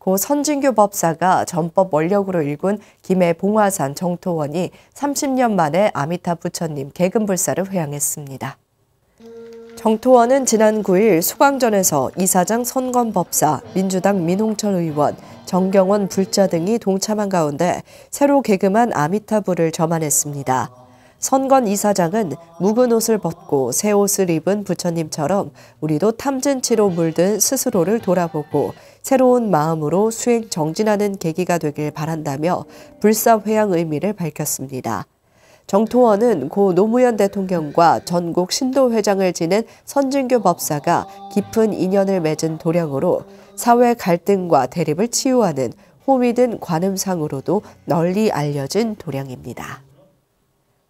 고 선진규 법사가 전법 원력으로 일군 김해 봉화산 정토원이 30년 만에 아미타 부처님 개근불사를 회향했습니다. 정토원은 지난 9일 수광전에서 이사장 선건 법사, 민주당 민홍철 의원, 정경원 불자 등이 동참한 가운데 새로 개금한 아미타부를 점안했습니다. 선건 이사장은 묵은 옷을 벗고 새 옷을 입은 부처님처럼 우리도 탐진치로 물든 스스로를 돌아보고 새로운 마음으로 수행 정진하는 계기가 되길 바란다며 불사회향 의미를 밝혔습니다. 정토원은 고 노무현 대통령과 전국 신도회장을 지낸 선진교 법사가 깊은 인연을 맺은 도량으로 사회 갈등과 대립을 치유하는 호미든 관음상으로도 널리 알려진 도량입니다.